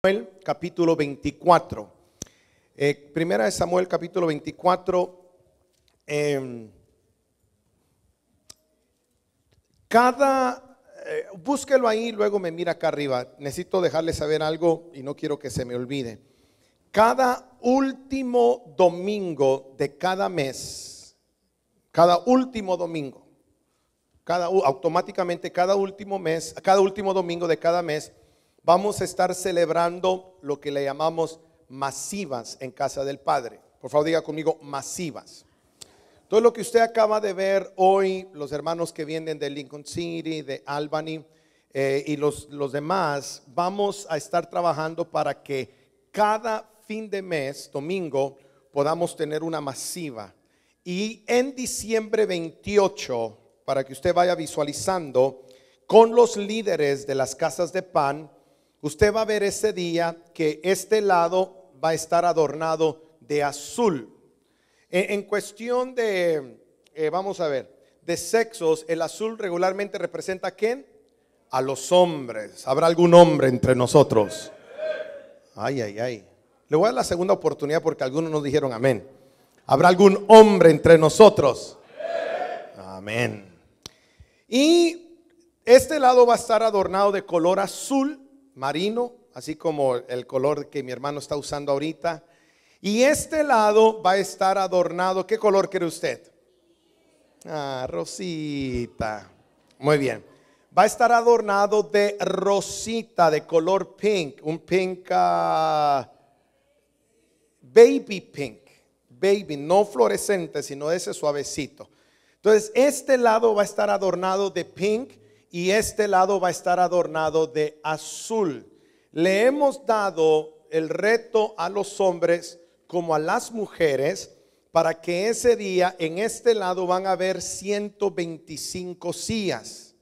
Samuel capítulo 24. Eh, primera de Samuel capítulo 24. Em, cada, eh, búsquelo ahí, luego me mira acá arriba. Necesito dejarle saber algo y no quiero que se me olvide. Cada último domingo de cada mes, cada último domingo, cada, automáticamente cada último mes, cada último domingo de cada mes, vamos a estar celebrando lo que le llamamos masivas en casa del Padre. Por favor, diga conmigo masivas. Todo lo que usted acaba de ver hoy, los hermanos que vienen de Lincoln City, de Albany eh, y los, los demás, vamos a estar trabajando para que cada fin de mes, domingo, podamos tener una masiva. Y en diciembre 28, para que usted vaya visualizando, con los líderes de las casas de pan, Usted va a ver ese día que este lado va a estar adornado de azul. E, en, cuestión de, eh, vamos a ver, de sexos, el azul regularmente representa a quién? A los hombres. ¿Habrá algún hombre entre nosotros? Ay, ay, ay. Le voy a dar la segunda oportunidad porque algunos nos dijeron amén. ¿Habrá algún hombre entre nosotros? Amén. Y este lado va a estar adornado de color azul marino, así como el color que mi hermano está usando ahorita. Y este lado va a estar adornado. ¿Qué color quiere usted? Ah, rosita. Muy bien. Va a estar adornado de rosita de color pink, un pink ah, baby pink, baby, no fluorescente, sino ese suavecito. Entonces, este lado va a estar adornado de pink y este lado va a estar adornado de azul. Le hemos dado el reto a los hombres como a las mujeres para que ese día en este lado van a haber 125 sillas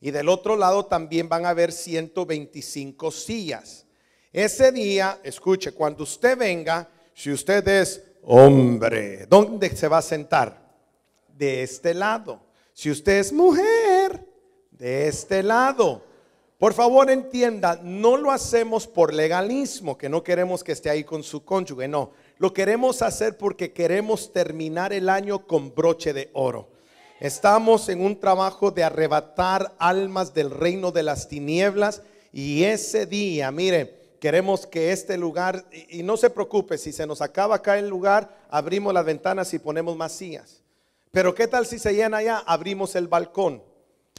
y del otro lado también van a haber 125 sillas. Ese día, escuche, cuando usted venga, si usted es hombre, ¿dónde se va a sentar? De este lado. Si usted es mujer, de este lado. Por favor, entienda, no lo hacemos por legalismo, que no queremos que esté ahí con su cónyuge, no. Lo queremos hacer porque queremos terminar el año con broche de oro. Estamos en un trabajo de arrebatar almas del reino de las tinieblas y ese día, mire, queremos que este lugar, y, no se preocupe, si se nos acaba acá el lugar, abrimos las ventanas y ponemos más sillas. Pero ¿qué tal si se llena allá? Abrimos el balcón.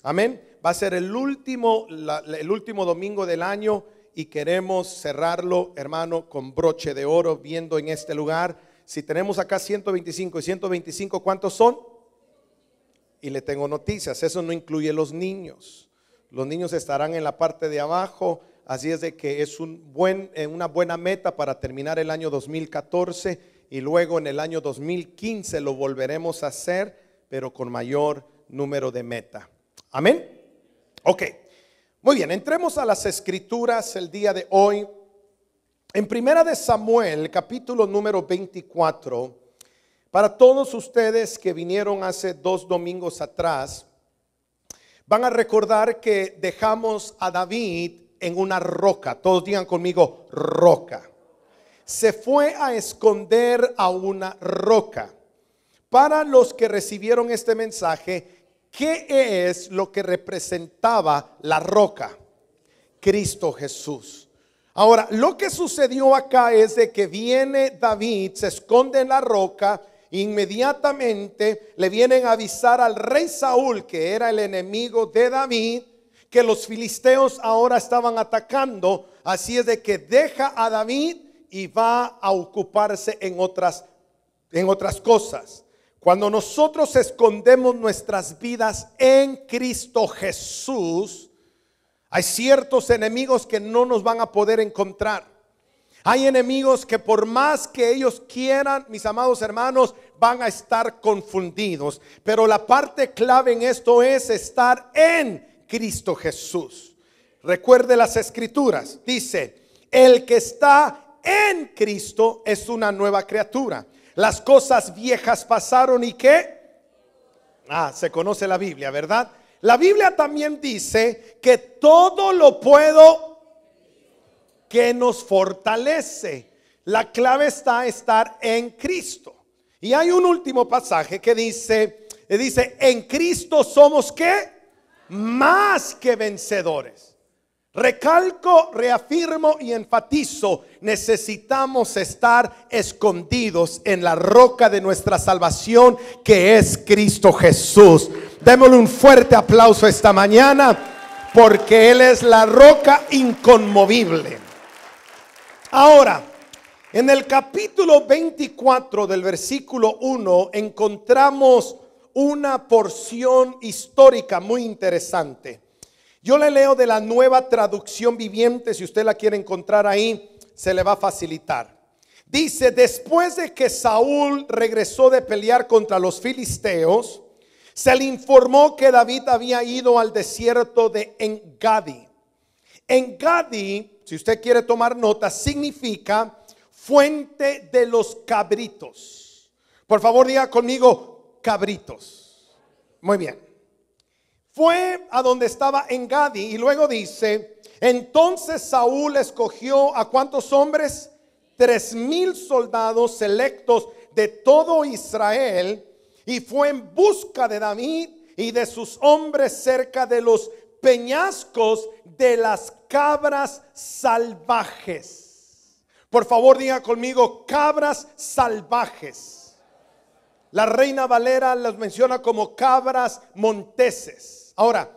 Amén. Va a ser el último, el último domingo del año y queremos cerrarlo, hermano, con broche de oro, viendo en este lugar. Si tenemos acá 125 y 125, ¿cuántos son? Y le tengo noticias, eso no incluye los niños. Los niños estarán en la parte de abajo, así es de que es un buen, eh, una buena meta para terminar el año 2014 y luego en el año 2015 lo volveremos a hacer, pero con mayor número de meta. Amén. Ok, muy bien, entremos a las escrituras el día de hoy. En Primera de Samuel, capítulo número 24, para todos ustedes que vinieron hace dos domingos atrás, van a recordar que dejamos a David en una roca. Todos digan conmigo, roca. Se fue a esconder a una roca. Para los que recibieron este mensaje, ¿Qué es lo que representaba la roca? Cristo Jesús. Ahora, lo que sucedió acá es de que viene David, se esconde en la roca, inmediatamente le vienen a avisar al rey Saúl, que era el enemigo de David, que los filisteos ahora estaban atacando, así es de que deja a David y va a ocuparse en otras en otras cosas. Cuando nosotros escondemos nuestras vidas en Cristo Jesús, hay ciertos enemigos que no nos van a poder encontrar. Hay enemigos que por más que ellos quieran, mis amados hermanos, van a estar confundidos. Pero la parte clave en esto es estar en Cristo Jesús. Recuerde las escrituras. Dice, el que está en Cristo es una nueva criatura. Las cosas viejas pasaron y qué? Ah, se conoce la Biblia, ¿verdad? La Biblia también dice que todo lo puedo que nos fortalece. La clave está estar en Cristo. Y hay un último pasaje que dice, dice, en Cristo somos que Más que vencedores. Recalco, reafirmo y enfatizo, necesitamos estar escondidos en la roca de nuestra salvación que es Cristo Jesús. Démosle un fuerte aplauso esta mañana porque Él es la roca inconmovible. Ahora, en el capítulo 24 del versículo 1 encontramos una porción histórica muy interesante. Yo le leo de la nueva traducción viviente, si usted la quiere encontrar ahí, se le va a facilitar. Dice, después de que Saúl regresó de pelear contra los filisteos, se le informó que David había ido al desierto de Engadi. Engadi, si usted quiere tomar nota, significa fuente de los cabritos. Por favor, diga conmigo cabritos. Muy bien. Fue a donde estaba en Gadi y luego dice, entonces Saúl escogió a cuántos hombres? Tres mil soldados selectos de todo Israel y fue en busca de David y de sus hombres cerca de los peñascos de las cabras salvajes. Por favor, diga conmigo, cabras salvajes. La reina Valera las menciona como cabras monteses. Ahora,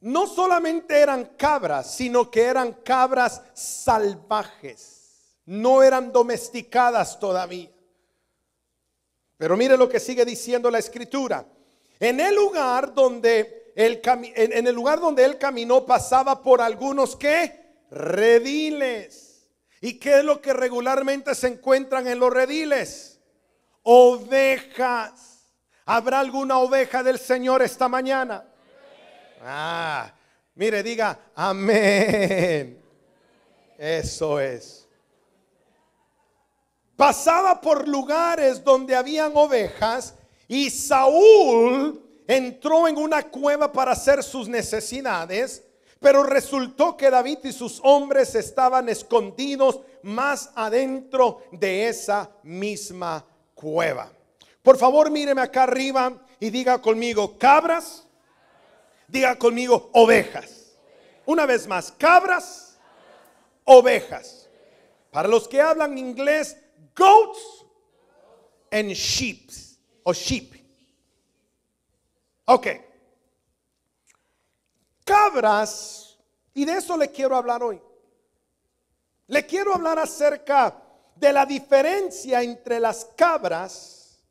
no solamente eran cabras, sino que eran cabras salvajes. No eran domesticadas todavía. Pero mire lo que sigue diciendo la escritura. En el lugar donde el en el lugar donde él caminó pasaba por algunos que rediles. ¿Y qué es lo que regularmente se encuentran en los rediles? Ovejas. ¿Habrá alguna oveja del Señor esta mañana? Ah, mire, diga, amén. Eso es. Pasaba por lugares donde habían ovejas y Saúl entró en una cueva para hacer sus necesidades, pero resultó que David y sus hombres estaban escondidos más adentro de esa misma cueva. Por favor, míreme acá arriba y diga conmigo, cabras, Diga conmigo, ovejas. Una vez más, cabras, ovejas. Para los que hablan inglés, goats and sheep o sheep. Ok. Cabras, y de eso le quiero hablar hoy. Le quiero hablar acerca de la diferencia entre las cabras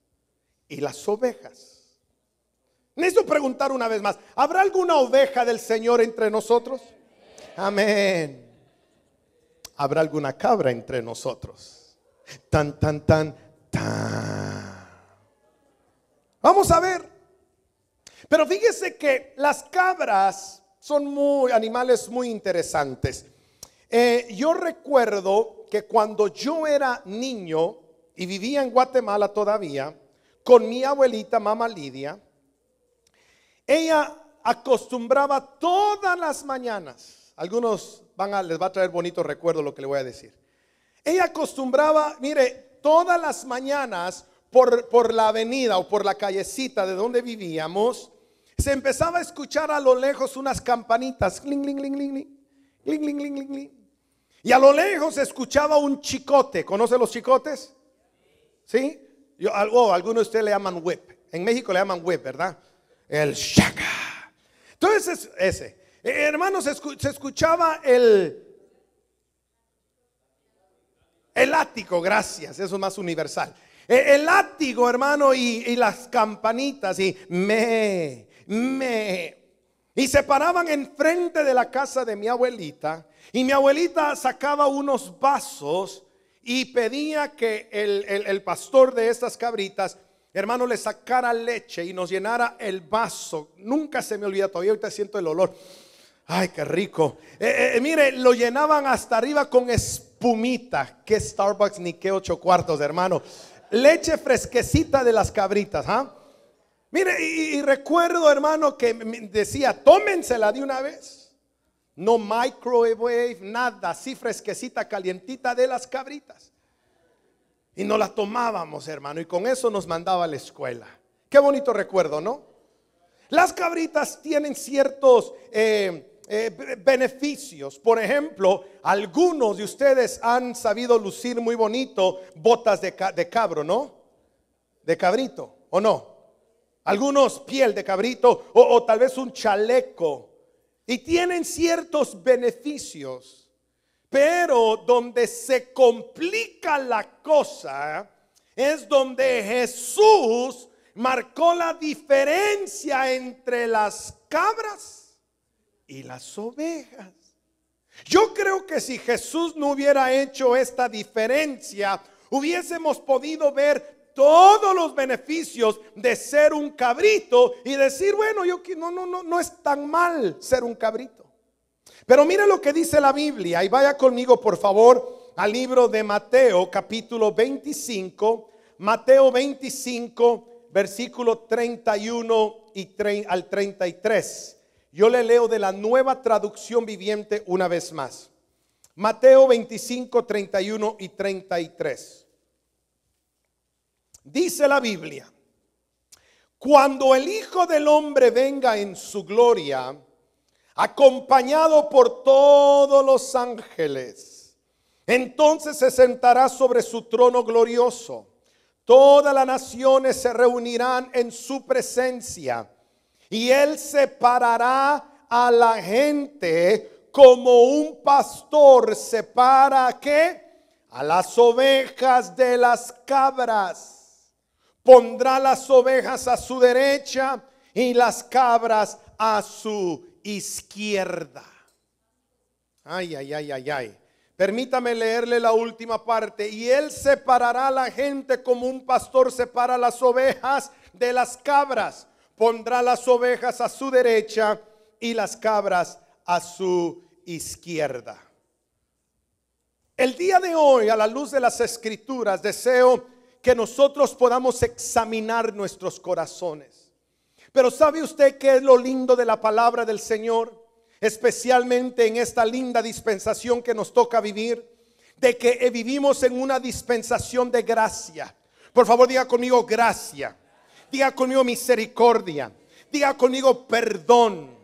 y las ovejas. Necesito preguntar una vez más, ¿habrá alguna oveja del Señor entre nosotros? Amén. ¿Habrá alguna cabra entre nosotros? Tan, tan, tan, tan. Vamos a ver. Pero fíjese que las cabras son muy, animales muy interesantes. Eh, yo recuerdo que cuando yo era niño y vivía en Guatemala todavía, con mi abuelita, mamá Lidia, ella acostumbraba todas las mañanas, algunos van a, les va a traer bonito recuerdo lo que le voy a decir. Ella acostumbraba, mire, todas las mañanas por, por la avenida o por la callecita de donde vivíamos, se empezaba a escuchar a lo lejos unas campanitas, cling, Y a lo lejos se escuchaba un chicote, ¿conoce los chicotes? ¿Sí? Yo, algunos de ustedes le llaman whip, en México le llaman whip, ¿verdad? el shaka. Entonces, ese. hermano, eh, hermanos, se escuchaba el... El ático gracias, eso es más universal. Eh, el ático hermano, y, las campanitas, y me, me. Y se paraban enfrente de la casa de mi abuelita, y mi abuelita sacaba unos vasos y pedía que el, el pastor de estas cabritas hermano, le sacara leche y nos llenara el vaso. Nunca se me olvida, todavía ahorita siento el olor. Ay, qué rico. Eh, eh, eh, mire, lo llenaban hasta arriba con espumita. Que Starbucks ni que ocho cuartos, hermano. Leche fresquecita de las cabritas, ¿ah? Mire, y, y, recuerdo, hermano, que decía, tómensela de una vez. No microwave, nada, así fresquecita, calientita de las cabritas. Y nos la tomábamos, hermano, y con eso nos mandaba a la escuela. Qué bonito recuerdo, ¿no? Las cabritas tienen ciertos eh, eh, beneficios. Por ejemplo, algunos de ustedes han sabido lucir muy bonito botas de, cabro, ¿no? De cabrito, ¿o no? Algunos piel de cabrito o tal vez un chaleco. Y tienen ciertos beneficios. Pero donde se complica la cosa es donde Jesús marcó la diferencia entre las cabras y las ovejas. Yo creo que si Jesús no hubiera hecho esta diferencia, hubiésemos podido ver todos los beneficios de ser un cabrito y decir, bueno, yo no no no no es tan mal ser un cabrito. Pero mira lo que dice la Biblia y vaya conmigo por favor al libro de Mateo capítulo 25, Mateo 25 versículo 31 y al 33. Yo le leo de la nueva traducción viviente una vez más. Mateo 25, 31 y 33. Dice la Biblia, cuando el Hijo del Hombre venga en su gloria, acompañado por todos los ángeles. Entonces se sentará sobre su trono glorioso. Todas las naciones se reunirán en su presencia y él separará a la gente como un pastor separa qué? a las ovejas de las cabras. Pondrá las ovejas a su derecha y las cabras a su izquierda. Ay, ay, ay, ay, ay. Permítame leerle la última parte. Y él separará a la gente como un pastor separa las ovejas de las cabras. Pondrá las ovejas a su derecha y las cabras a su izquierda. El día de hoy, a la luz de las escrituras, deseo que nosotros podamos examinar nuestros corazones pero ¿sabe usted qué es lo lindo de la palabra del Señor? Especialmente en esta linda dispensación que nos toca vivir, de que eh, vivimos en una dispensación de gracia. Por favor, diga conmigo gracia. Diga conmigo misericordia. Diga conmigo perdón.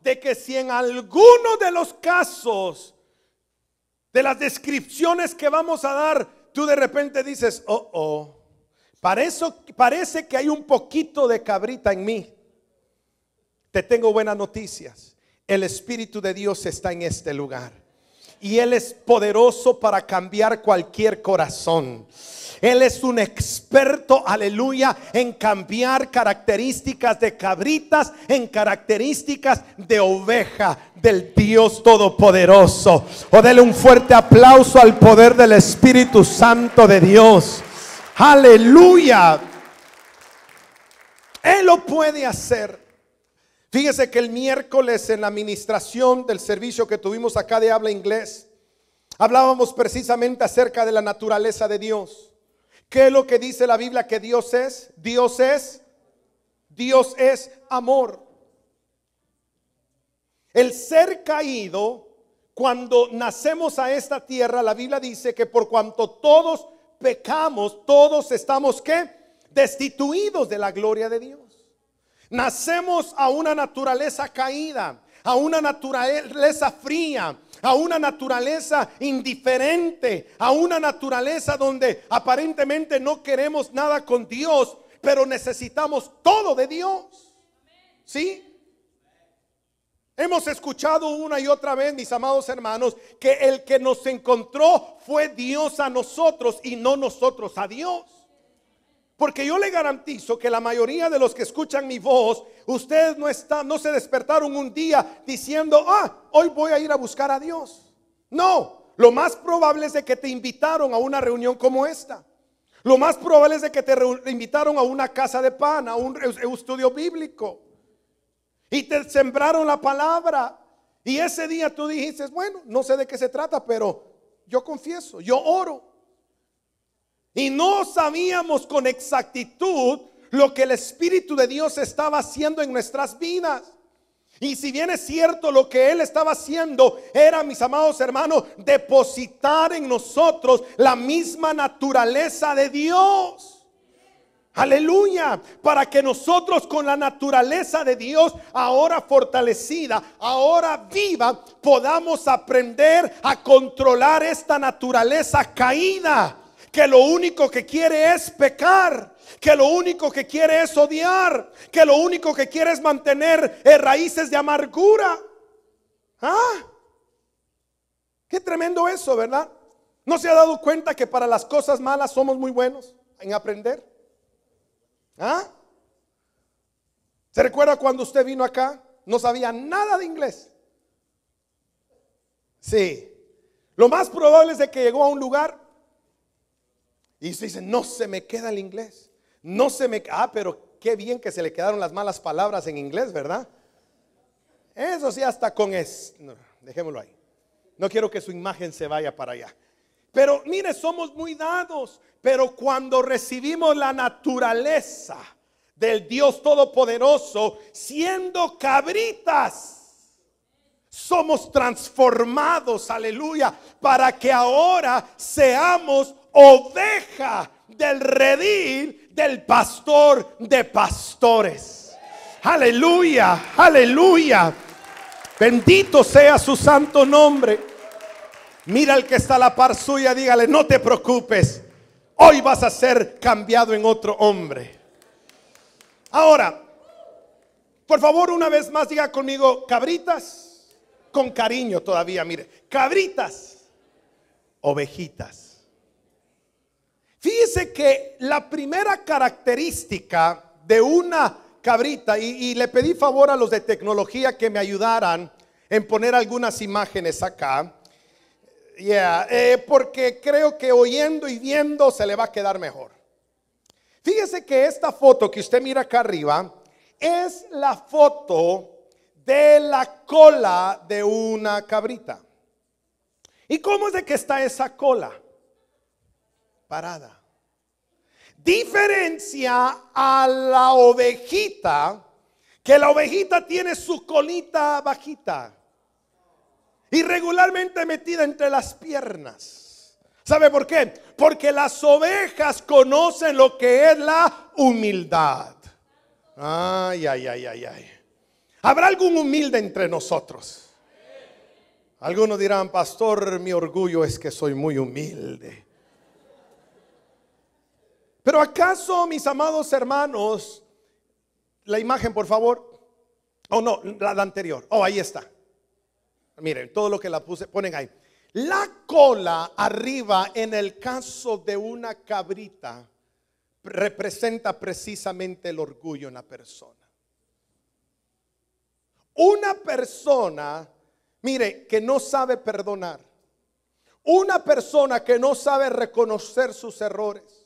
De que si en alguno de los casos, de las descripciones que vamos a dar, tú de repente dices, oh, oh Parece, parece que hay un poquito de cabrita en mí. Te tengo buenas noticias. El Espíritu de Dios está en este lugar. Y Él es poderoso para cambiar cualquier corazón. Él es un experto, aleluya, en cambiar características de cabritas en características de oveja del Dios Todopoderoso. O denle un fuerte aplauso al poder del Espíritu Santo de Dios. Aleluya. Él lo puede hacer. Fíjese que el miércoles en la administración del servicio que tuvimos acá de habla inglés, hablábamos precisamente acerca de la naturaleza de Dios. ¿Qué es lo que dice la Biblia que Dios es? Dios es, Dios es amor. El ser caído, cuando nacemos a esta tierra, la Biblia dice que por cuanto todos pecamos, todos estamos qué? Destituidos de la gloria de Dios. Nacemos a una naturaleza caída, a una naturaleza fría, a una naturaleza indiferente, a una naturaleza donde aparentemente no queremos nada con Dios, pero necesitamos todo de Dios. ¿Sí? Hemos escuchado una y otra vez, mis amados hermanos, que el que nos encontró fue Dios a nosotros y no nosotros a Dios. Porque yo le garantizo que la mayoría de los que escuchan mi voz, ustedes no están, no se despertaron un día diciendo, ah, hoy voy a ir a buscar a Dios. No, lo más probable es de que te invitaron a una reunión como esta. Lo más probable es de que te invitaron a una casa de pan, a un estudio bíblico y te sembraron la palabra. Y ese día tú dijiste, bueno, no sé de qué se trata, pero yo confieso, yo oro. Y no sabíamos con exactitud lo que el Espíritu de Dios estaba haciendo en nuestras vidas. Y si bien es cierto lo que Él estaba haciendo era, mis amados hermanos, depositar en nosotros la misma naturaleza de Dios. Aleluya, para que nosotros con la naturaleza de Dios, ahora fortalecida, ahora viva, podamos aprender a controlar esta naturaleza caída, que lo único que quiere es pecar que lo único que quiere es odiar, que lo único que quiere es mantener eh, raíces de amargura. ¿Ah? Qué tremendo eso, ¿verdad? ¿No se ha dado cuenta que para las cosas malas somos muy buenos en aprender? ¿Ah? ¿Se recuerda cuando usted vino acá? No sabía nada de inglés. Sí. Lo más probable es de que llegó a un lugar y se dice, no se me queda el inglés. No se me... Ah, pero qué bien que se le quedaron las malas palabras en inglés, ¿verdad? Eso sí, hasta con es... dejémoslo ahí. No quiero que su imagen se vaya para allá. Pero mire, somos muy dados. Pero cuando recibimos la naturaleza del Dios Todopoderoso, siendo cabritas, somos transformados, aleluya, para que ahora seamos oveja del redil del pastor de pastores. Aleluya, aleluya. Bendito sea su santo nombre. Mira el que está a la par suya, dígale, no te preocupes, hoy vas a ser cambiado en otro hombre. Ahora, por favor, una vez más diga conmigo, cabritas, con cariño todavía, mire, cabritas, ovejitas. Fíjese que la primera característica de una cabrita, y le pedí favor a los de tecnología que me ayudaran en poner algunas imágenes acá, Yeah, eh, porque creo que oyendo y viendo se le va a quedar mejor. Fíjese que esta foto que usted mira acá arriba es la foto de la cola de una cabrita. ¿Y cómo es de que está esa cola? Parada. Diferencia a la ovejita, que la ovejita tiene su colita bajita irregularmente metida entre las piernas. ¿Sabe por qué? Porque las ovejas conocen lo que es la humildad. Ay, ay, ay, ay, ay. ¿Habrá algún humilde entre nosotros? Algunos dirán, pastor, mi orgullo es que soy muy humilde. Pero acaso, mis amados hermanos, la imagen, por favor. Oh, no, la, la anterior. Oh, ahí está. Miren, todo lo que la puse, ponen ahí. La cola arriba en el caso de una cabrita representa precisamente el orgullo en la persona. Una persona, mire, que no sabe perdonar. Una persona que no sabe reconocer sus errores.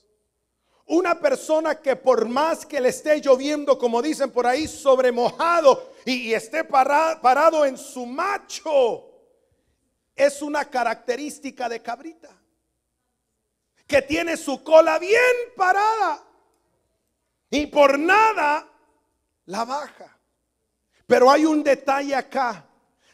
Una persona que por más que le esté lloviendo, como dicen por ahí, sobre mojado, y, esté parado en su macho, es una característica de cabrita. Que tiene su cola bien parada y por nada la baja. Pero hay un detalle acá.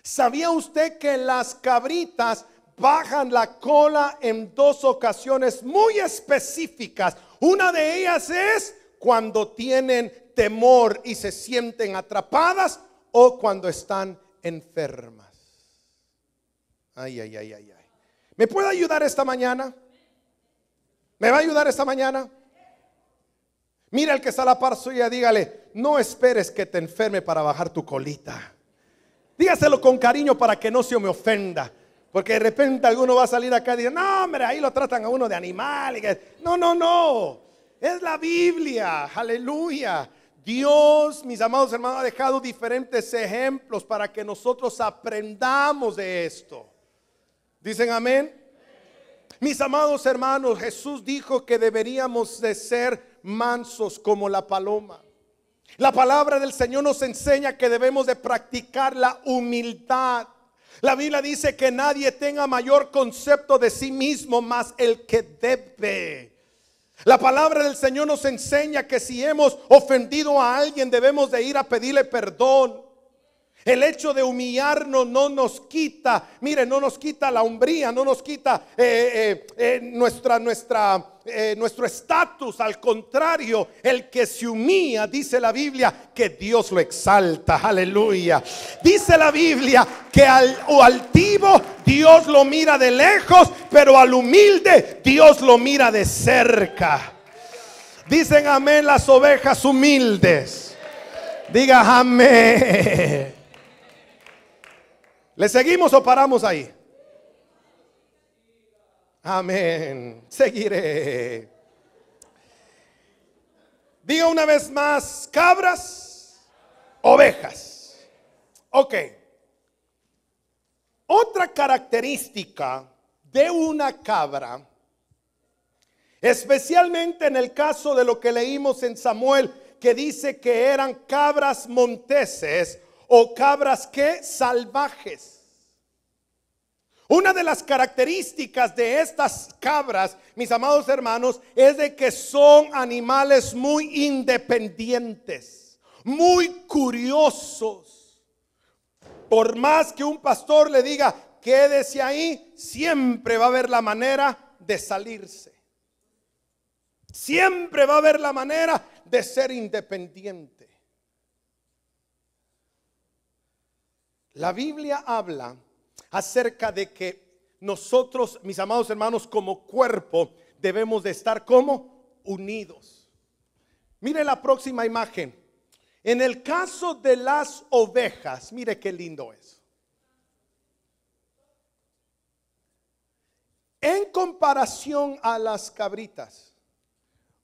¿Sabía usted que las cabritas bajan la cola en dos ocasiones muy específicas? Una de ellas es cuando tienen temor y se sienten atrapadas o cuando están enfermas. Ay, ay, ay, ay, ay. ¿Me puede ayudar esta mañana? ¿Me va a ayudar esta mañana? Mira el que está a la par suya, dígale, no esperes que te enferme para bajar tu colita. Dígaselo con cariño para que no se me ofenda. Porque de repente alguno va a salir acá y dice, no, hombre, ahí lo tratan a uno de animal. No, no, no. Es la Biblia. Aleluya. Dios, mis amados hermanos, ha dejado diferentes ejemplos para que nosotros aprendamos de esto. ¿Dicen amén? Mis amados hermanos, Jesús dijo que deberíamos de ser mansos como la paloma. La palabra del Señor nos enseña que debemos de practicar la humildad. La Biblia dice que nadie tenga mayor concepto de sí mismo más el que debe la palabra del Señor nos enseña que si hemos ofendido a alguien debemos de ir a pedirle perdón. El hecho de humillarnos no nos quita, mire, no nos quita la hombría, no nos quita eh, eh, eh, nuestra, nuestro estatus. Al contrario, el que se humilla, dice la Biblia, que Dios lo exalta. Aleluya. Dice la Biblia que al altivo Dios lo mira de lejos, pero al humilde Dios lo mira de cerca. Dicen amén las ovejas humildes. Diga amén. ¿Le seguimos o paramos ahí? Amén. Seguiré. Diga una vez más, cabras, ovejas. Ok. Otra característica de una cabra, especialmente en el caso de lo que leímos en Samuel, que dice que eran cabras monteses o cabras que salvajes. Una de las características de estas cabras, mis amados hermanos, es de que son animales muy independientes, muy curiosos. Por más que un pastor le diga, quédese ahí, siempre va a haber la manera de salirse. Siempre va a haber la manera de ser independiente. La Biblia habla acerca de que nosotros, mis amados hermanos, como cuerpo, debemos de estar como unidos. Mire la próxima imagen. En el caso de las ovejas, mire qué lindo es. En comparación a las cabritas,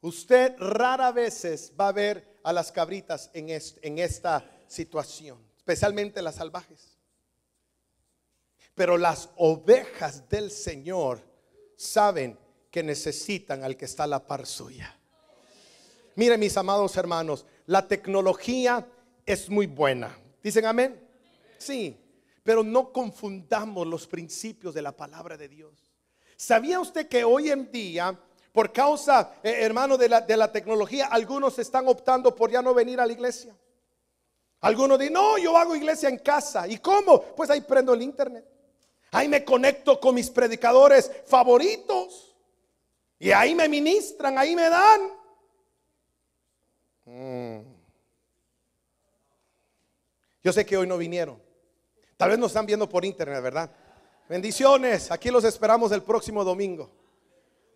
usted rara veces va a ver a las cabritas en, en esta situación especialmente las salvajes. Pero las ovejas del Señor saben que necesitan al que está a la par suya. Miren mis amados hermanos, la tecnología es muy buena. ¿Dicen amén? Sí, pero no confundamos los principios de la palabra de Dios. ¿Sabía usted que hoy en día, por causa, eh, hermano, de la tecnología, algunos están optando por ya no venir a la iglesia? Algunos dicen, no, yo hago iglesia en casa. ¿Y cómo? Pues ahí prendo el internet. Ahí me conecto con mis predicadores favoritos. Y ahí me ministran, ahí me dan. Mm. Yo sé que hoy no vinieron. Tal vez nos están viendo por internet, ¿verdad? Bendiciones, aquí los esperamos el próximo domingo.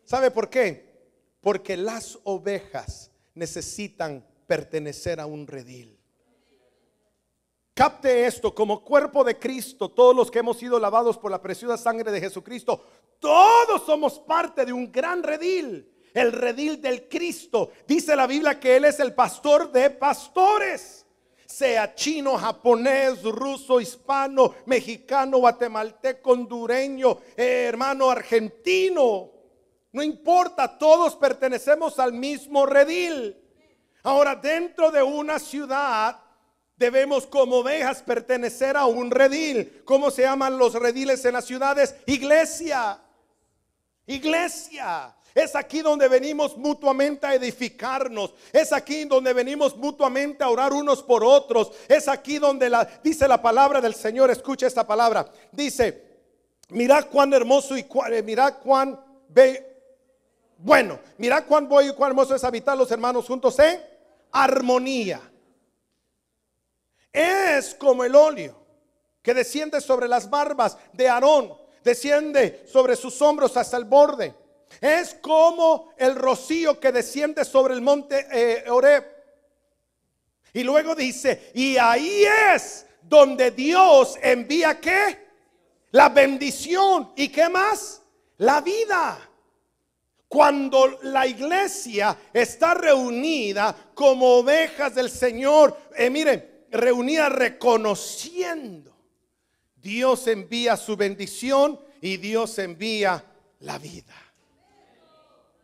¿Sabe por qué? Porque las ovejas necesitan pertenecer a un redil. Capte esto, como cuerpo de Cristo, todos los que hemos sido lavados por la preciosa sangre de Jesucristo, todos somos parte de un gran redil, el redil del Cristo. Dice la Biblia que Él es el pastor de pastores, sea chino, japonés, ruso, hispano, mexicano, guatemalteco, hondureño, eh, hermano argentino. No importa, todos pertenecemos al mismo redil. Ahora, dentro de una ciudad Debemos como ovejas pertenecer a un redil. ¿Cómo se llaman los rediles en las ciudades? Iglesia. Iglesia. Es aquí donde venimos mutuamente a edificarnos. Es aquí donde venimos mutuamente a orar unos por otros. Es aquí donde la, dice la palabra del Señor. Escucha esta palabra. Dice, mirad cuán hermoso y cuán, eh, bueno, mirad cuán bueno. Mirad cuán voy y cuán hermoso es habitar los hermanos juntos en armonía es como el óleo que desciende sobre las barbas de Aarón, desciende sobre sus hombros hasta el borde. Es como el rocío que desciende sobre el monte eh, Oreb. Y luego dice, y ahí es donde Dios envía qué? La bendición y qué más? La vida. Cuando la iglesia está reunida como ovejas del Señor, eh, miren, reunía reconociendo. Dios envía su bendición y Dios envía la vida.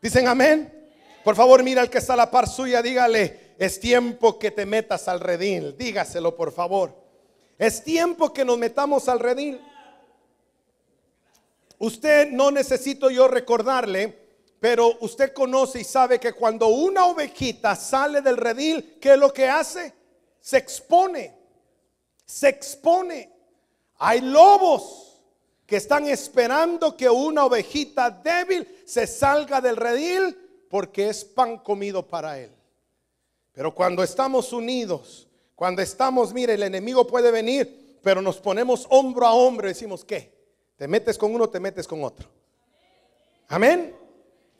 ¿Dicen amén? Por favor, mira al que está a la par suya, dígale, es tiempo que te metas al redil. Dígaselo, por favor. Es tiempo que nos metamos al redil. Usted no necesito yo recordarle, pero usted conoce y sabe que cuando una ovejita sale del redil, ¿qué es lo que hace? se expone, se expone. Hay lobos que están esperando que una ovejita débil se salga del redil porque es pan comido para él. Pero cuando estamos unidos, cuando estamos, mire, el enemigo puede venir, pero nos ponemos hombro a hombro y decimos, que, ¿Te metes con uno, te metes con otro? Amén.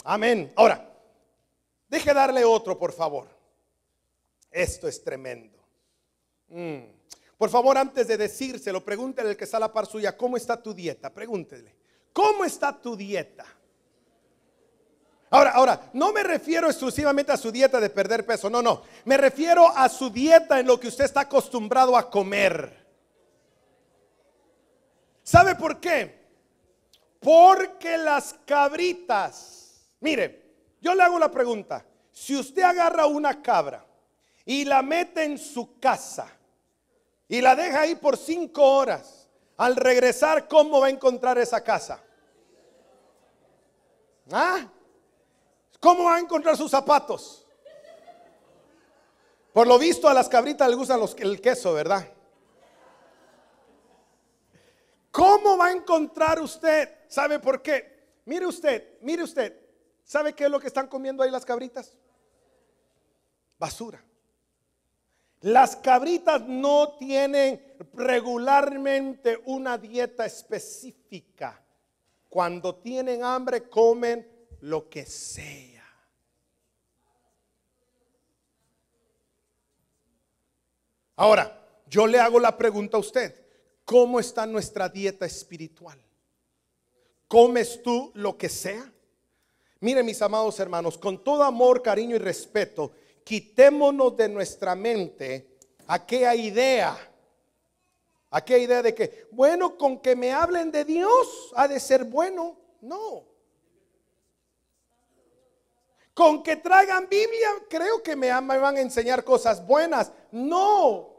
Amén. Ahora, deje darle otro, por favor. Esto es tremendo. Mm. Por favor, antes de decírselo, pregúntele al que está a la par suya, ¿cómo está tu dieta? Pregúntele, ¿cómo está tu dieta? Ahora, ahora, no me refiero exclusivamente a su dieta de perder peso, no, no. Me refiero a su dieta en lo que usted está acostumbrado a comer. ¿Sabe por qué? Porque las cabritas, mire, yo le hago la pregunta, si usted agarra una cabra y la mete en su casa, y la deja ahí por cinco horas. Al regresar, ¿cómo va a encontrar esa casa? ¿Ah? ¿Cómo va a encontrar sus zapatos? Por lo visto a las cabritas les gusta el queso, ¿verdad? ¿Cómo va a encontrar usted? ¿Sabe por qué? Mire usted, mire usted. ¿Sabe qué es lo que están comiendo ahí las cabritas? Basura. Las cabritas no tienen regularmente una dieta específica. Cuando tienen hambre comen lo que sea. Ahora, yo le hago la pregunta a usted, ¿cómo está nuestra dieta espiritual? ¿Comes tú lo que sea? Mire, mis amados hermanos, con todo amor, cariño y respeto, quitémonos de nuestra mente aquella idea, aquella idea de que, bueno, con que me hablen de Dios ha de ser bueno. No. Con que traigan Biblia, creo que me, van a enseñar cosas buenas. No.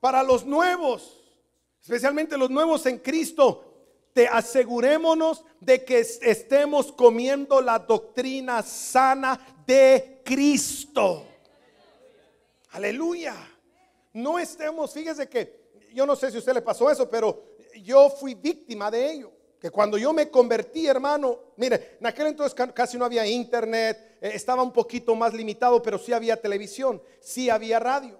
Para los nuevos, especialmente los nuevos en Cristo, te asegurémonos de que estemos comiendo la doctrina sana de Cristo. Aleluya. No estemos, fíjese que yo no sé si a usted le pasó eso, pero yo fui víctima de ello. Que cuando yo me convertí, hermano, mire, en aquel entonces casi no había internet, eh, estaba un poquito más limitado, pero sí había televisión, sí había radio.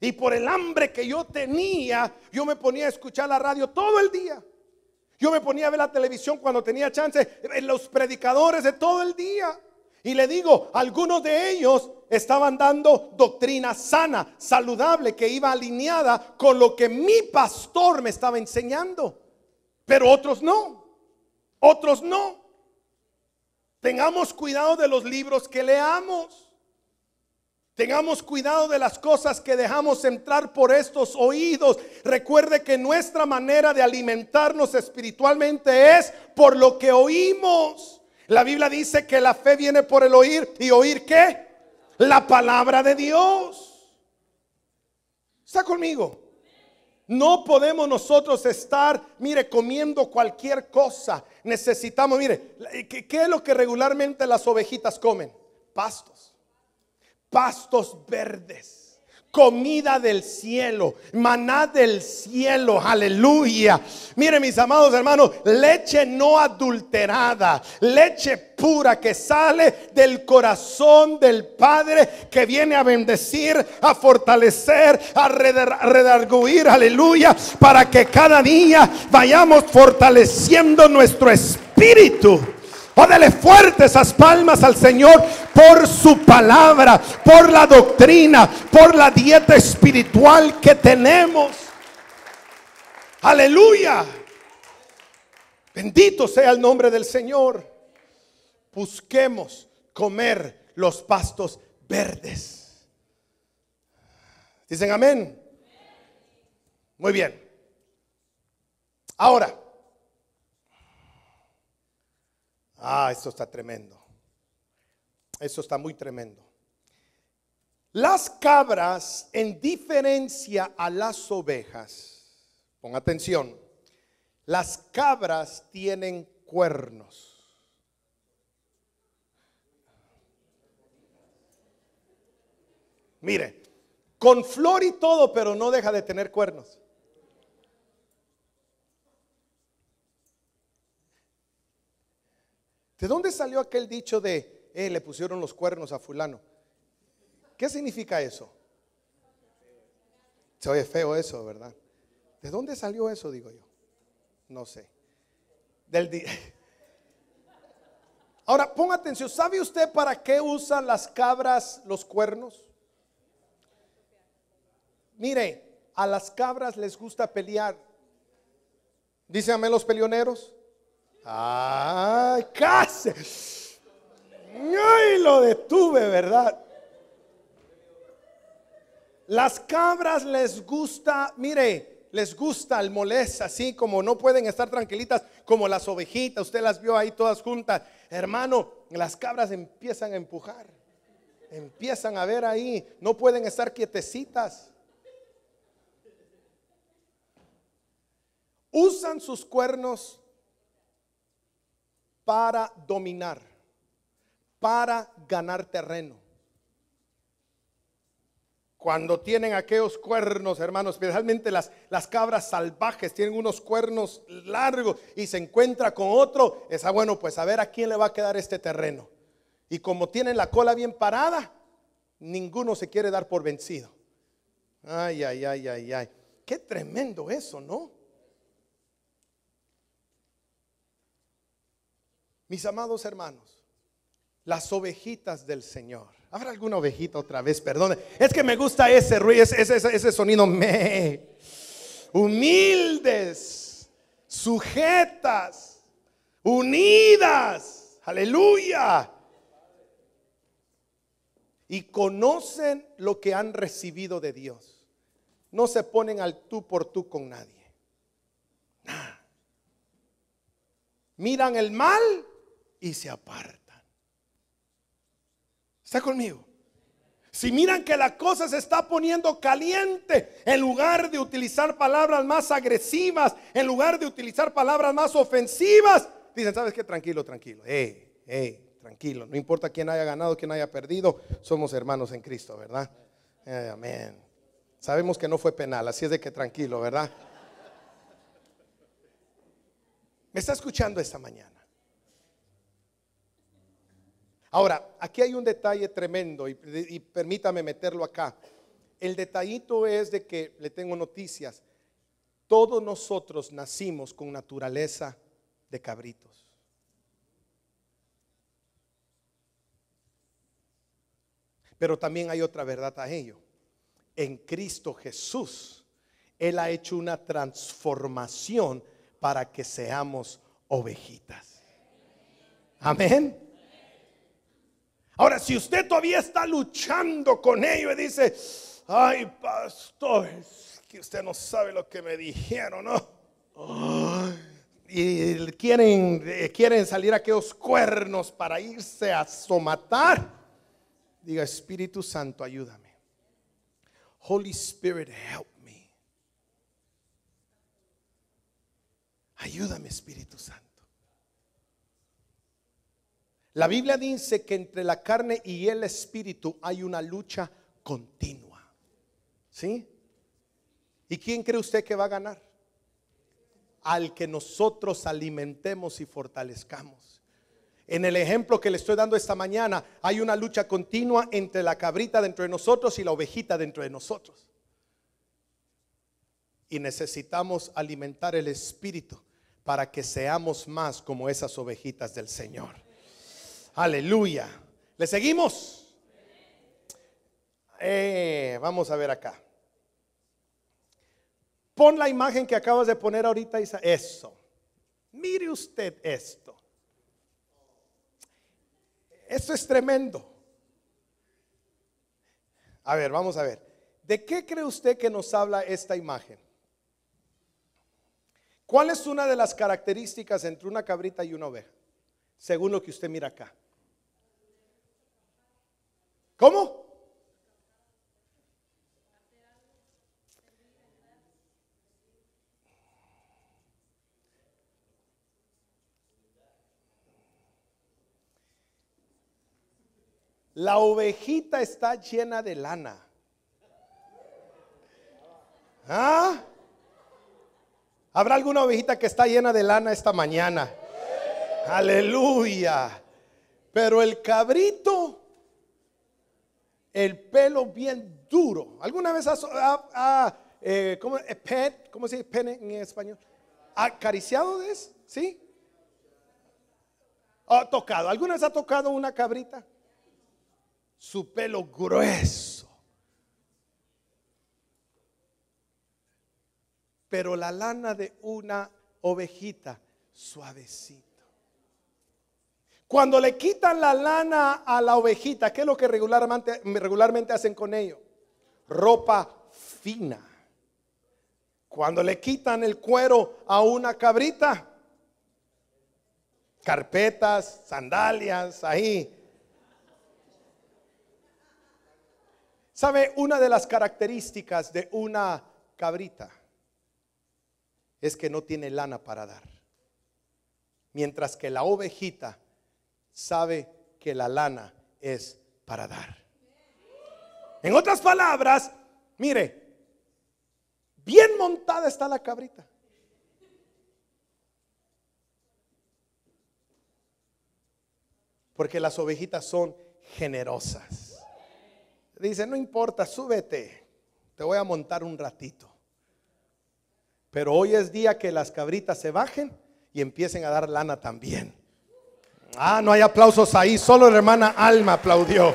Y por el hambre que yo tenía, yo me ponía a escuchar la radio todo el día. Yo me ponía a ver la televisión cuando tenía chance, eh, los predicadores de todo el día. Y le digo, algunos de ellos estaban dando doctrina sana, saludable, que iba alineada con lo que mi pastor me estaba enseñando. Pero otros no. Otros no. Tengamos cuidado de los libros que leamos. Tengamos cuidado de las cosas que dejamos entrar por estos oídos. Recuerde que nuestra manera de alimentarnos espiritualmente es por lo que oímos. La Biblia dice que la fe viene por el oír y oír qué? La palabra de Dios. ¿Está conmigo? No podemos nosotros estar, mire, comiendo cualquier cosa. Necesitamos, mire, ¿qué, es lo que regularmente las ovejitas comen? Pastos. Pastos verdes comida del cielo, maná del cielo, aleluya. Mire mis amados hermanos, leche no adulterada, leche pura que sale del corazón del Padre que viene a bendecir, a fortalecer, a redarguir, aleluya, para que cada día vayamos fortaleciendo nuestro espíritu. Ódale fuerte esas palmas al Señor por su palabra, por la doctrina, por la dieta espiritual que tenemos. Aleluya. Bendito sea el nombre del Señor. Busquemos comer los pastos verdes. Dicen amén. Muy bien. Ahora. Ah, esto está tremendo. Esto está muy tremendo. Las cabras, en diferencia a las ovejas, pon atención, las cabras tienen cuernos. Mire, con flor y todo, pero no deja de tener cuernos. ¿De dónde salió aquel dicho de, eh, le pusieron los cuernos a fulano? ¿Qué significa eso? Se oye feo eso, ¿verdad? ¿De dónde salió eso, digo yo? No sé. Del día. Ahora, ponga atención, ¿sabe usted para qué usan las cabras los cuernos? Mire, a las cabras les gusta pelear. mí los peleoneros. ¡Ah! ¡Casi! y Lo detuve, ¿verdad? Las cabras les gusta, mire, les gusta el molés, así como no pueden estar tranquilitas, como las ovejitas, usted las vio ahí todas juntas. Hermano, las cabras empiezan a empujar, empiezan a ver ahí, no pueden estar quietecitas. Usan sus cuernos para dominar, para ganar terreno. Cuando tienen aquellos cuernos, hermanos, especialmente las, las cabras salvajes tienen unos cuernos largos y se encuentra con otro, esa ah, bueno, pues a ver a quién le va a quedar este terreno. Y como tienen la cola bien parada, ninguno se quiere dar por vencido. Ay, ay, ay, ay, ay. Qué tremendo eso, ¿no? Mis amados hermanos, las ovejitas del Señor. ¿Habrá alguna ovejita otra vez? Perdón. Es que me gusta ese ruido, ese, ese, sonido. Me. Humildes, sujetas, unidas. Aleluya. Y conocen lo que han recibido de Dios. No se ponen al tú por tú con nadie. Miran el mal y se apartan. ¿Está conmigo? Si miran que la cosa se está poniendo caliente, en lugar de utilizar palabras más agresivas, en lugar de utilizar palabras más ofensivas, dicen, ¿sabes qué? Tranquilo, tranquilo. Hey, eh, eh, hey, tranquilo. No importa quién haya ganado, quién haya perdido, somos hermanos en Cristo, ¿verdad? Eh, amén. Sabemos que no fue penal, así es de que tranquilo, ¿verdad? ¿Me está escuchando esta mañana? Ahora, aquí hay un detalle tremendo y, permítame meterlo acá. El detallito es de que le tengo noticias. Todos nosotros nacimos con naturaleza de cabritos. Pero también hay otra verdad a ello. En Cristo Jesús, Él ha hecho una transformación para que seamos ovejitas. Amén. Ahora, si usted todavía está luchando con ello y dice, ay, pastor, que usted no sabe lo que me dijeron, ¿no? y quieren, eh, quieren salir aquellos cuernos para irse a somatar, diga, Espíritu Santo, ayúdame. Holy Spirit, help me. Ayúdame, Espíritu Santo. La Biblia dice que entre la carne y el espíritu hay una lucha continua. ¿Sí? ¿Y quién cree usted que va a ganar? Al que nosotros alimentemos y fortalezcamos. En el ejemplo que le estoy dando esta mañana, hay una lucha continua entre la cabrita dentro de nosotros y la ovejita dentro de nosotros. Y necesitamos alimentar el espíritu para que seamos más como esas ovejitas del Señor. Aleluya. ¿Le seguimos? Eh, vamos a ver acá. Pon la imagen que acabas de poner ahorita, Isa. Eso. Mire usted esto. Esto es tremendo. A ver, vamos a ver. ¿De qué cree usted que nos habla esta imagen? ¿Cuál es una de las características entre una cabrita y una oveja? Según lo que usted mira acá. ¿Cómo? La ovejita está llena de lana. ¿Ah? ¿Habrá alguna ovejita que está llena de lana esta mañana? Aleluya. Pero el cabrito el pelo bien duro. ¿Alguna vez ha eh, eh, ¿cómo, se dice pene en español? ¿Acariciado es? ¿Sí? ha tocado. ¿Alguna vez ha tocado una cabrita? Su pelo grueso. Pero la lana de una ovejita suavecita. Cuando le quitan la lana a la ovejita, ¿qué es lo que regularmente, regularmente hacen con ello? Ropa fina. Cuando le quitan el cuero a una cabrita, carpetas, sandalias, ahí. ¿Sabe una de las características de una cabrita? Es que no tiene lana para dar. Mientras que la ovejita sabe que la lana es para dar. En otras palabras, mire, bien montada está la cabrita. Porque las ovejitas son generosas. Dice, no importa, súbete, te voy a montar un ratito. Pero hoy es día que las cabritas se bajen y empiecen a dar lana también. Ah, no hay aplausos ahí, solo hermana Alma aplaudió.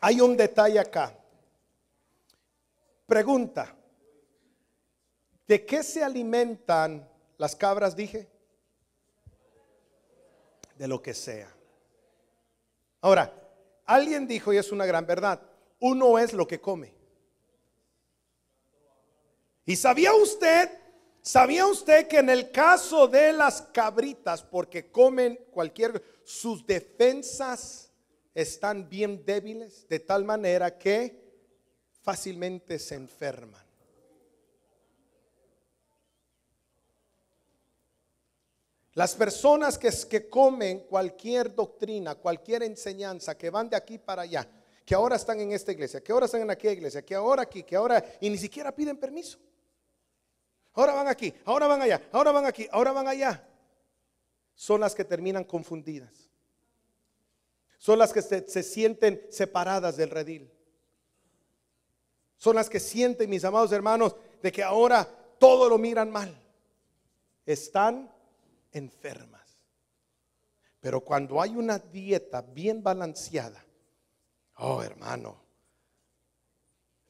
Hay un detalle acá. Pregunta, ¿de qué se alimentan las cabras, dije? De lo que sea. Ahora, alguien dijo, y es una gran verdad, uno es lo que come. ¿Y sabía usted ¿Sabía usted que en el caso de las cabritas, porque comen cualquier, sus defensas están bien débiles, de tal manera que fácilmente se enferman? Las personas que, que comen cualquier doctrina, cualquier enseñanza, que van de aquí para allá, que ahora están en esta iglesia, que ahora están en aquella iglesia, que ahora aquí, que ahora, y ni siquiera piden permiso ahora van aquí, ahora van allá, ahora van aquí, ahora van allá, son las que terminan confundidas. Son las que se, sienten separadas del redil. Son las que sienten, mis amados hermanos, de que ahora todo lo miran mal. Están enfermas. Pero cuando hay una dieta bien balanceada, oh hermano,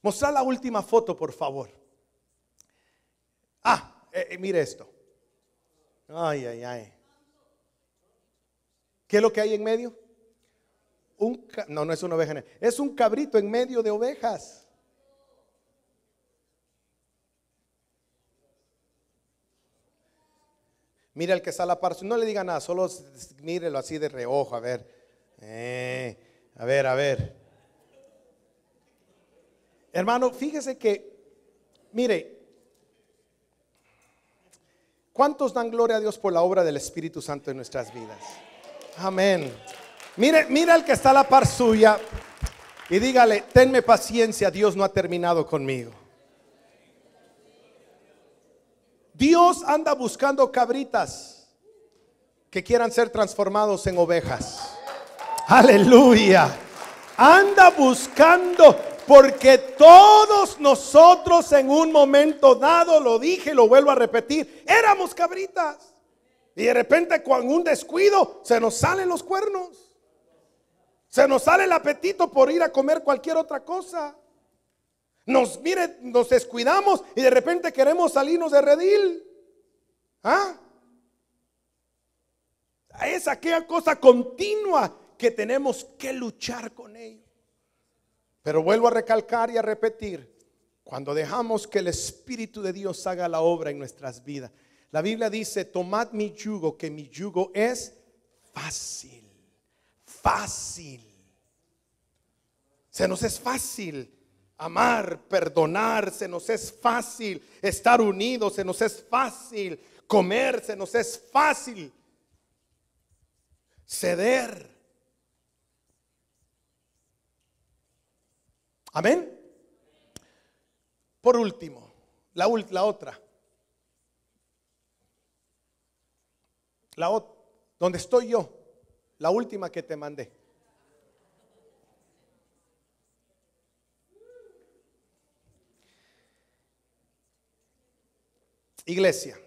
mostrar la última foto, por favor. Ah, eh, eh, mire esto. Ay, ay, ay. ¿Qué es lo que hay en medio? Un, no, no es una oveja. Es un cabrito en medio de ovejas. Mira el que está a la par. No le diga nada, solo mírelo así de reojo. A ver. Eh, a ver, a ver. Hermano, fíjese que, mire, ¿Cuántos dan gloria a Dios por la obra del Espíritu Santo en nuestras vidas? Amén. Mire, mira el que está a la par suya y dígale, tenme paciencia, Dios no ha terminado conmigo. Dios anda buscando cabritas que quieran ser transformados en ovejas. Aleluya. Anda buscando porque todos nosotros en un momento dado, lo dije y lo vuelvo a repetir, éramos cabritas. Y de repente con un descuido se nos salen los cuernos. Se nos sale el apetito por ir a comer cualquier otra cosa. Nos mire, nos descuidamos y de repente queremos salirnos de redil. ¿Ah? Es aquella cosa continua que tenemos que luchar con ellos pero vuelvo a recalcar y a repetir, cuando dejamos que el Espíritu de Dios haga la obra en nuestras vidas, la Biblia dice, tomad mi yugo, que mi yugo es fácil, fácil. Se nos es fácil amar, perdonar, se nos es fácil estar unidos, se nos es fácil comer, se nos es fácil ceder. Amén. Por último, la, la otra. La otra, donde estoy yo, la última que te mandé. Iglesia,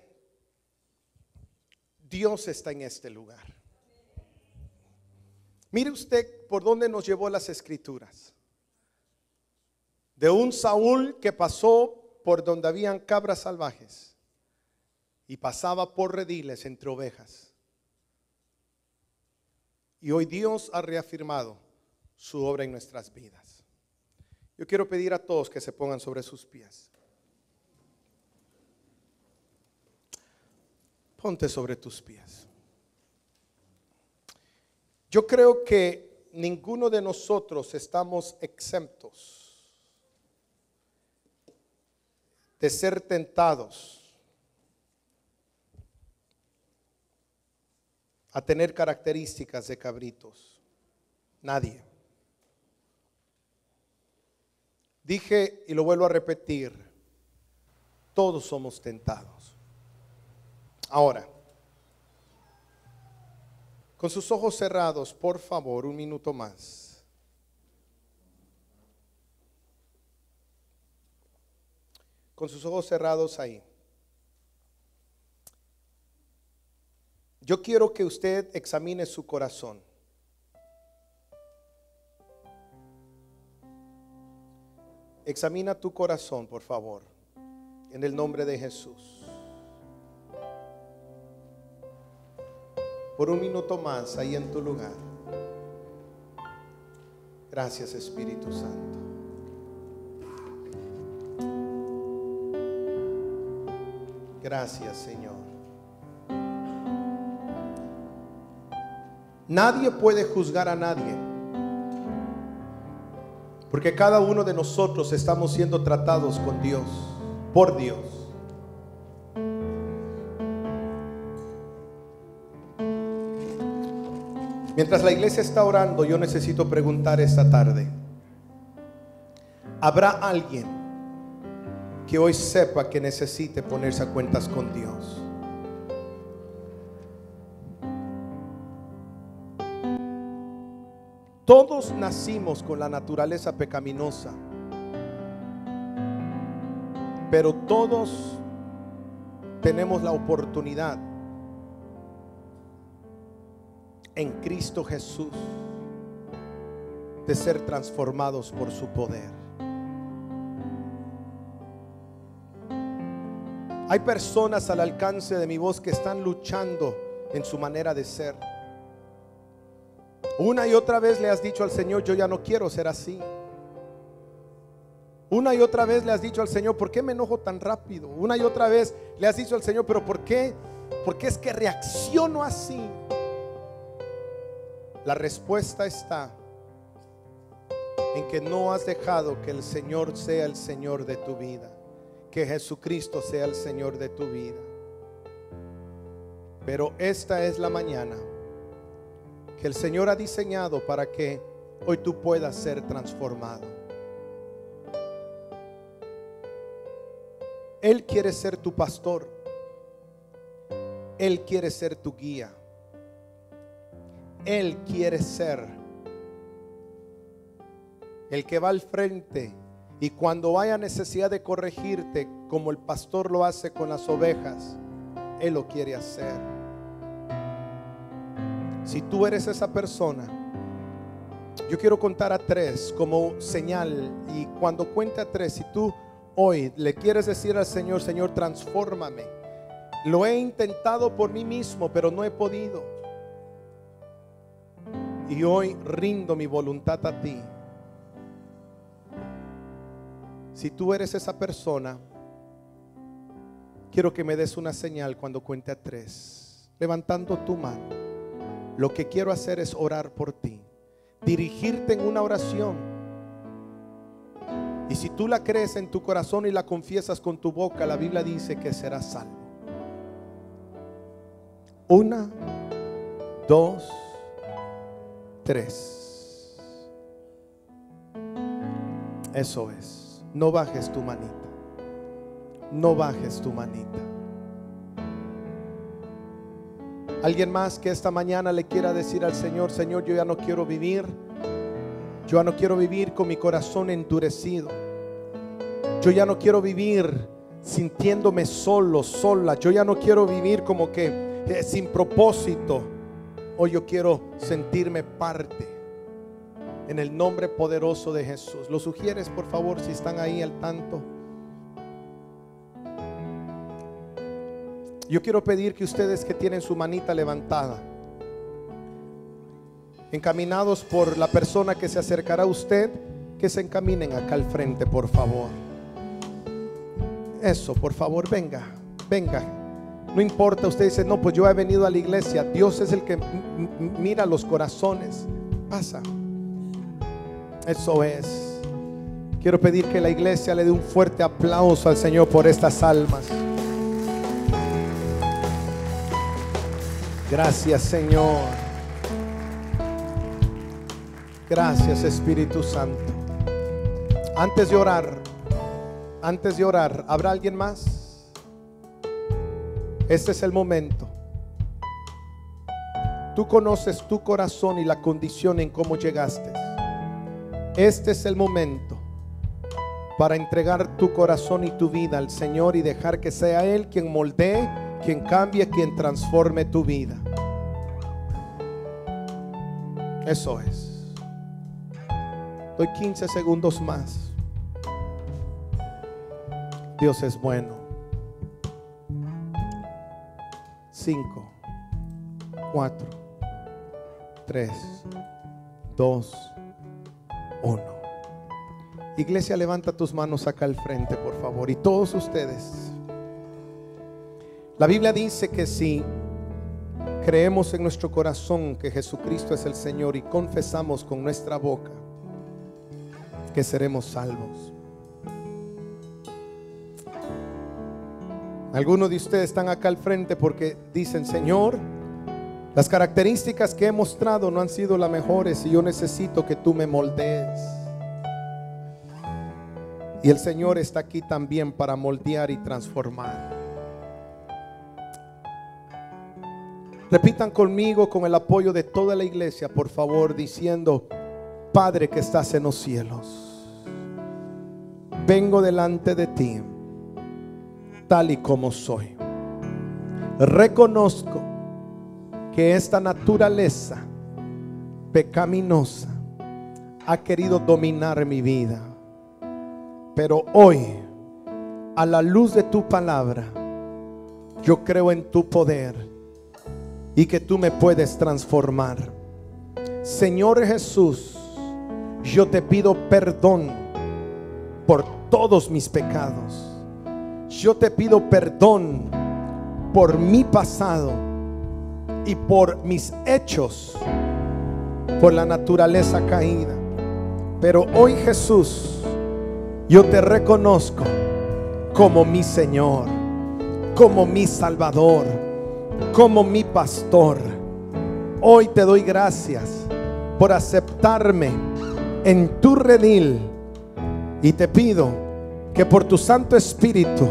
Dios está en este lugar. Mire usted por dónde nos llevó las escrituras de un Saúl que pasó por donde habían cabras salvajes y pasaba por rediles entre ovejas. Y hoy Dios ha reafirmado su obra en nuestras vidas. Yo quiero pedir a todos que se pongan sobre sus pies. Ponte sobre tus pies. Yo creo que ninguno de nosotros estamos exentos de ser tentados a tener características de cabritos. Nadie. Dije y lo vuelvo a repetir, todos somos tentados. Ahora, con sus ojos cerrados, por favor, un minuto más. con sus ojos cerrados ahí. Yo quiero que usted examine su corazón. Examina tu corazón, por favor, en el nombre de Jesús. Por un minuto más, ahí en tu lugar. Gracias, Espíritu Santo. Gracias, Señor. Nadie puede juzgar a nadie. Porque cada uno de nosotros estamos siendo tratados con Dios, por Dios. Mientras la iglesia está orando, yo necesito preguntar esta tarde. ¿Habrá alguien que hoy sepa que necesite ponerse a cuentas con Dios. Todos nacimos con la naturaleza pecaminosa, pero todos tenemos la oportunidad en Cristo Jesús de ser transformados por su poder. Hay personas al alcance de mi voz que están luchando en su manera de ser. Una y otra vez le has dicho al Señor, yo ya no quiero ser así. Una y otra vez le has dicho al Señor, ¿por qué me enojo tan rápido? Una y otra vez le has dicho al Señor, pero ¿por qué? ¿Por qué es que reacciono así? La respuesta está en que no has dejado que el Señor sea el Señor de tu vida que Jesucristo sea el Señor de tu vida. Pero esta es la mañana que el Señor ha diseñado para que hoy tú puedas ser transformado. Él quiere ser tu pastor. Él quiere ser tu guía. Él quiere ser el que va al frente y cuando haya necesidad de corregirte, como el pastor lo hace con las ovejas, Él lo quiere hacer. Si tú eres esa persona, yo quiero contar a tres como señal. Y cuando cuente a tres, si tú hoy le quieres decir al Señor, Señor, transfórmame. Lo he intentado por mí mismo, pero no he podido. Y hoy rindo mi voluntad a ti si tú eres esa persona, quiero que me des una señal cuando cuente a tres, levantando tu mano. Lo que quiero hacer es orar por ti, dirigirte en una oración. Y si tú la crees en tu corazón y la confiesas con tu boca, la Biblia dice que serás salvo. Una, dos, tres. Eso es no bajes tu manita. No bajes tu manita. Alguien más que esta mañana le quiera decir al Señor, Señor, yo ya no quiero vivir. Yo ya no quiero vivir con mi corazón endurecido. Yo ya no quiero vivir sintiéndome solo, sola. Yo ya no quiero vivir como que eh, sin propósito. O yo quiero sentirme parte en el nombre poderoso de Jesús. Lo sugieres, por favor, si están ahí al tanto. Yo quiero pedir que ustedes que tienen su manita levantada, encaminados por la persona que se acercará a usted, que se encaminen acá al frente, por favor. Eso, por favor, venga, venga. No importa, usted dice, no, pues yo he venido a la iglesia. Dios es el que mira los corazones. Pasa. Eso es. Quiero pedir que la iglesia le dé un fuerte aplauso al Señor por estas almas. Gracias Señor. Gracias Espíritu Santo. Antes de orar, antes de orar, ¿habrá alguien más? Este es el momento. Tú conoces tu corazón y la condición en cómo llegaste. Este es el momento para entregar tu corazón y tu vida al Señor y dejar que sea Él quien moldee, quien cambie, quien transforme tu vida. Eso es. Doy 15 segundos más. Dios es bueno. 5, 4, 3, 2, Iglesia, levanta tus manos acá al frente, por favor. Y todos ustedes. La Biblia dice que si creemos en nuestro corazón que Jesucristo es el Señor y confesamos con nuestra boca que seremos salvos. Algunos de ustedes están acá al frente porque dicen, Señor, las características que he mostrado no han sido las mejores y yo necesito que tú me moldees. Y el Señor está aquí también para moldear y transformar. Repitan conmigo con el apoyo de toda la iglesia, por favor, diciendo, Padre que estás en los cielos, vengo delante de ti tal y como soy. Reconozco que esta naturaleza pecaminosa ha querido dominar mi vida. Pero hoy, a la luz de tu palabra, yo creo en tu poder y que tú me puedes transformar. Señor Jesús, yo te pido perdón por todos mis pecados. Yo te pido perdón por mi pasado y por mis hechos, por la naturaleza caída. Pero hoy Jesús, yo te reconozco como mi Señor, como mi Salvador, como mi pastor. Hoy te doy gracias por aceptarme en tu redil y te pido que por tu Santo Espíritu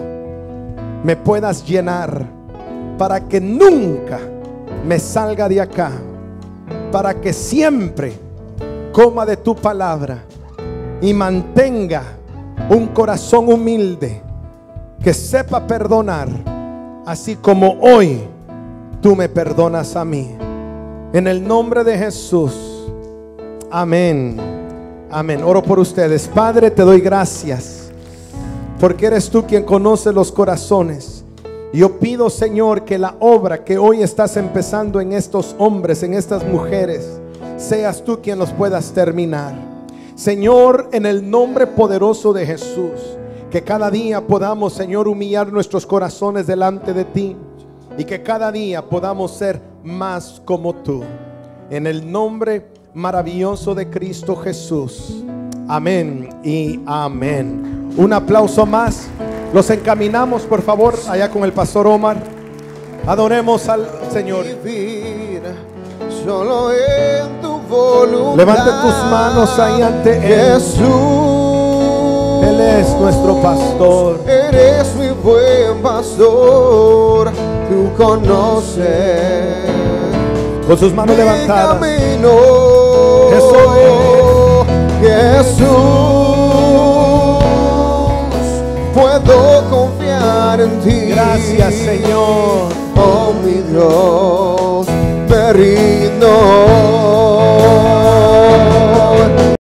me puedas llenar para que nunca me salga de acá para que siempre coma de tu palabra y mantenga un corazón humilde que sepa perdonar, así como hoy tú me perdonas a mí. En el nombre de Jesús. Amén. Amén. Oro por ustedes. Padre, te doy gracias porque eres tú quien conoce los corazones. Yo pido, Señor, que la obra que hoy estás empezando en estos hombres, en estas mujeres, seas tú quien los puedas terminar. Señor, en el nombre poderoso de Jesús, que cada día podamos, Señor, humillar nuestros corazones delante de ti y que cada día podamos ser más como tú. En el nombre maravilloso de Cristo Jesús. Amén y amén. Un aplauso más. Los encaminamos, por favor, allá con el pastor Omar. Adoremos al Señor. Solo en tu voluntad. Levante tus manos ahí ante Él. Jesús. Él es nuestro pastor. Eres mi buen pastor. Tú conoces. Con sus manos levantadas. Camino, Jesús. Jesús puedo confiar en ti. Gracias, Señor. Oh, mi Dios, me